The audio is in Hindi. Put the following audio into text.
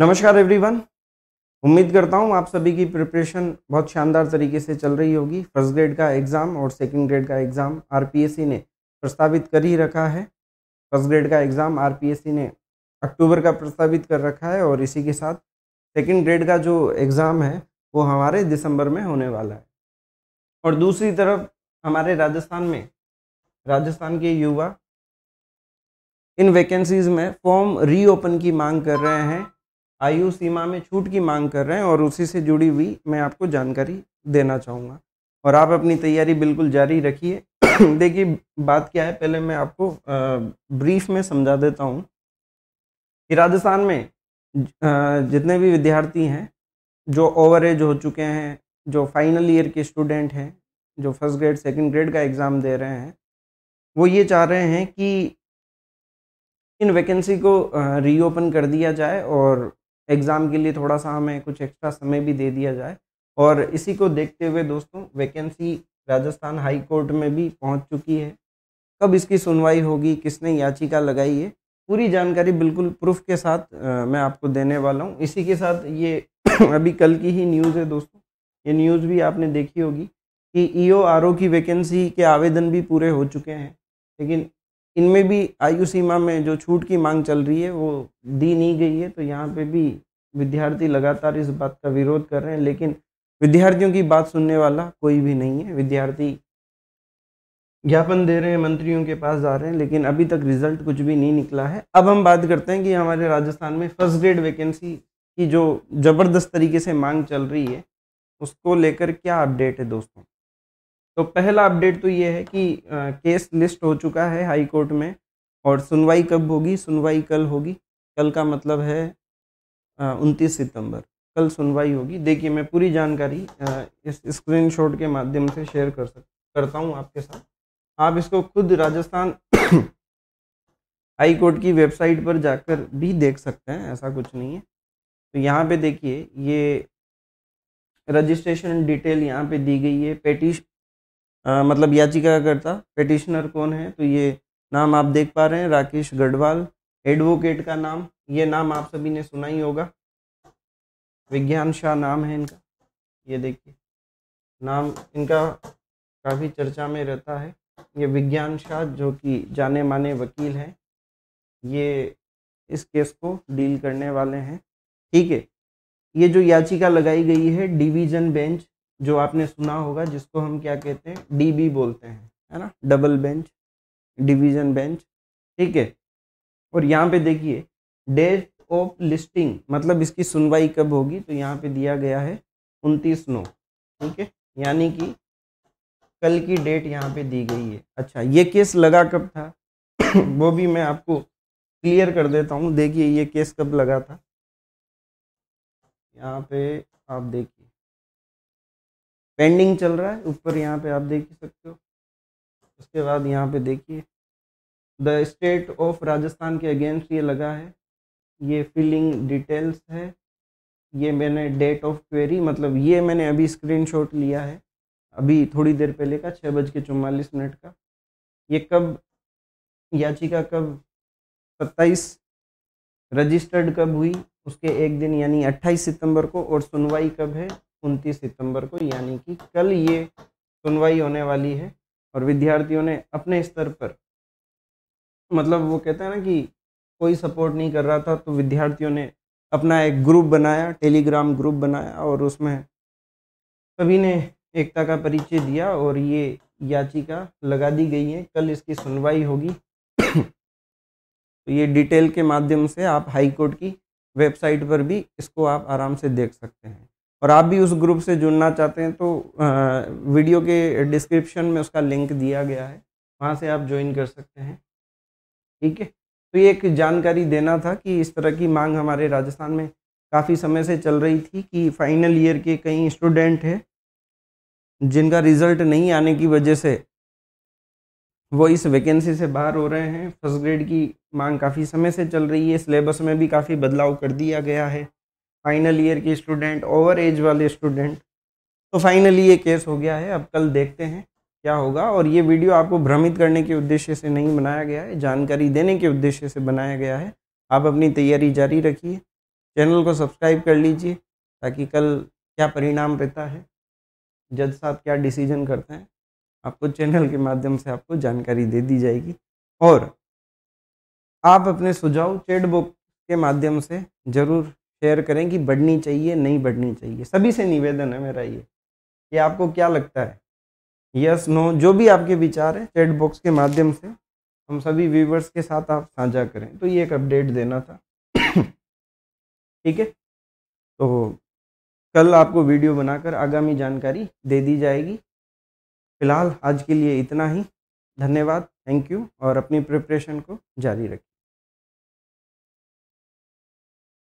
नमस्कार एवरीवन उम्मीद करता हूँ आप सभी की प्रिपरेशन बहुत शानदार तरीके से चल रही होगी फर्स्ट ग्रेड का एग्ज़ाम और सेकंड ग्रेड का एग्ज़ाम आरपीएससी ने प्रस्तावित कर ही रखा है फर्स्ट ग्रेड का एग्ज़ाम आरपीएससी ने अक्टूबर का प्रस्तावित कर रखा है और इसी के साथ सेकेंड ग्रेड का जो एग्ज़ाम है वो हमारे दिसंबर में होने वाला है और दूसरी तरफ हमारे राजस्थान में राजस्थान के युवा इन वैकेंसीज़ में फॉर्म रीओपन की मांग कर रहे हैं आयु सीमा में छूट की मांग कर रहे हैं और उसी से जुड़ी हुई मैं आपको जानकारी देना चाहूँगा और आप अपनी तैयारी बिल्कुल जारी रखिए देखिए बात क्या है पहले मैं आपको ब्रीफ में समझा देता हूँ कि राजस्थान में जितने भी विद्यार्थी हैं जो ओवर एज हो चुके हैं जो फाइनल ईयर के स्टूडेंट हैं जो फर्स्ट ग्रेड सेकंड ग्रेड का एग्ज़ाम दे रहे हैं वो ये चाह रहे हैं कि इन वैकेंसी को रीओपन कर दिया जाए और एग्ज़ाम के लिए थोड़ा सा हमें कुछ एक्स्ट्रा समय भी दे दिया जाए और इसी को देखते हुए दोस्तों वैकेंसी राजस्थान हाई कोर्ट में भी पहुंच चुकी है कब इसकी सुनवाई होगी किसने याचिका लगाई है पूरी जानकारी बिल्कुल प्रूफ के साथ आ, मैं आपको देने वाला हूँ इसी के साथ ये अभी कल की ही न्यूज़ है दोस्तों ये न्यूज़ भी आपने देखी होगी कि ई की वैकेंसी के आवेदन भी पूरे हो चुके हैं लेकिन इनमें भी आयु सीमा में जो छूट की मांग चल रही है वो दी नहीं गई है तो यहाँ पे भी विद्यार्थी लगातार इस बात का विरोध कर रहे हैं लेकिन विद्यार्थियों की बात सुनने वाला कोई भी नहीं है विद्यार्थी ज्ञापन दे रहे हैं मंत्रियों के पास जा रहे हैं लेकिन अभी तक रिजल्ट कुछ भी नहीं निकला है अब हम बात करते हैं कि हमारे राजस्थान में फर्स्ट ग्रेड वैकेंसी की जो ज़बरदस्त तरीके से मांग चल रही है उसको लेकर क्या अपडेट है दोस्तों तो पहला अपडेट तो ये है कि आ, केस लिस्ट हो चुका है हाई कोर्ट में और सुनवाई कब होगी सुनवाई कल होगी कल का मतलब है उनतीस सितंबर कल सुनवाई होगी देखिए मैं पूरी जानकारी आ, इस स्क्रीनशॉट के माध्यम से शेयर कर सक करता हूँ आपके साथ आप इसको खुद राजस्थान हाई कोर्ट की वेबसाइट पर जाकर भी देख सकते हैं ऐसा कुछ नहीं है तो यहाँ पे देखिए ये रजिस्ट्रेशन डिटेल यहाँ पे दी गई है पेटिश आ, मतलब याचिकाकर्ता पेटिशनर कौन है तो ये नाम आप देख पा रहे हैं राकेश गढ़वाल एडवोकेट का नाम ये नाम आप सभी ने सुना ही होगा विज्ञान शाह नाम है इनका ये देखिए नाम इनका काफ़ी चर्चा में रहता है ये विज्ञान शाह जो कि जाने माने वकील हैं ये इस केस को डील करने वाले हैं ठीक है ये जो याचिका लगाई गई है डिवीजन बेंच जो आपने सुना होगा जिसको हम क्या कहते हैं डीबी बोलते हैं है ना डबल बेंच डिवीजन बेंच ठीक है और यहाँ पे देखिए डेट ऑफ लिस्टिंग मतलब इसकी सुनवाई कब होगी तो यहाँ पे दिया गया है उनतीस नौ ठीक है यानी कि कल की डेट यहाँ पे दी गई है अच्छा ये केस लगा कब था वो भी मैं आपको क्लियर कर देता हूँ देखिए ये केस कब लगा था यहाँ पे आप देखिए पेंडिंग चल रहा है ऊपर यहाँ पे आप देख सकते हो उसके बाद यहाँ पे देखिए द स्टेट ऑफ राजस्थान के अगेंस्ट ये लगा है ये फिलिंग डिटेल्स है ये मैंने डेट ऑफ क्वेरी मतलब ये मैंने अभी स्क्रीनशॉट लिया है अभी थोड़ी देर पहले का छः बज के चौवालीस मिनट का ये कब याचिका कब सत्ताईस रजिस्टर्ड कब हुई उसके एक दिन यानी अट्ठाईस सितंबर को और सुनवाई कब है 29 सितंबर को यानी कि कल ये सुनवाई होने वाली है और विद्यार्थियों ने अपने स्तर पर मतलब वो कहते हैं ना कि कोई सपोर्ट नहीं कर रहा था तो विद्यार्थियों ने अपना एक ग्रुप बनाया टेलीग्राम ग्रुप बनाया और उसमें सभी ने एकता का परिचय दिया और ये याचिका लगा दी गई है कल इसकी सुनवाई होगी तो ये डिटेल के माध्यम से आप हाई कोर्ट की वेबसाइट पर भी इसको आप आराम से देख सकते हैं और आप भी उस ग्रुप से जुड़ना चाहते हैं तो वीडियो के डिस्क्रिप्शन में उसका लिंक दिया गया है वहाँ से आप ज्वाइन कर सकते हैं ठीक है तो ये एक जानकारी देना था कि इस तरह की मांग हमारे राजस्थान में काफ़ी समय से चल रही थी कि फाइनल ईयर के कई स्टूडेंट हैं जिनका रिजल्ट नहीं आने की वजह से वो इस वैकेंसी से बाहर हो रहे हैं फर्स्ट ग्रेड की मांग काफ़ी समय से चल रही है सिलेबस में भी काफ़ी बदलाव कर दिया गया है फाइनल ईयर के स्टूडेंट ओवर एज वाले स्टूडेंट तो फाइनली ये केस हो गया है अब कल देखते हैं क्या होगा और ये वीडियो आपको भ्रमित करने के उद्देश्य से नहीं बनाया गया है जानकारी देने के उद्देश्य से बनाया गया है आप अपनी तैयारी जारी रखिए चैनल को सब्सक्राइब कर लीजिए ताकि कल क्या परिणाम रहता है जज साहब क्या डिसीजन करते हैं आपको चैनल के माध्यम से आपको जानकारी दे दी जाएगी और आप अपने सुझाव बुक के माध्यम से ज़रूर शेयर करें कि बढ़नी चाहिए नहीं बढ़नी चाहिए सभी से निवेदन है मेरा ये कि आपको क्या लगता है यस नो जो भी आपके विचार हैं चैट बॉक्स के माध्यम से हम सभी व्यूवर्स के साथ आप साझा करें तो ये एक अपडेट देना था ठीक है तो कल आपको वीडियो बनाकर आगामी जानकारी दे दी जाएगी फिलहाल आज के लिए इतना ही धन्यवाद थैंक यू और अपनी प्रिपरेशन को जारी रखें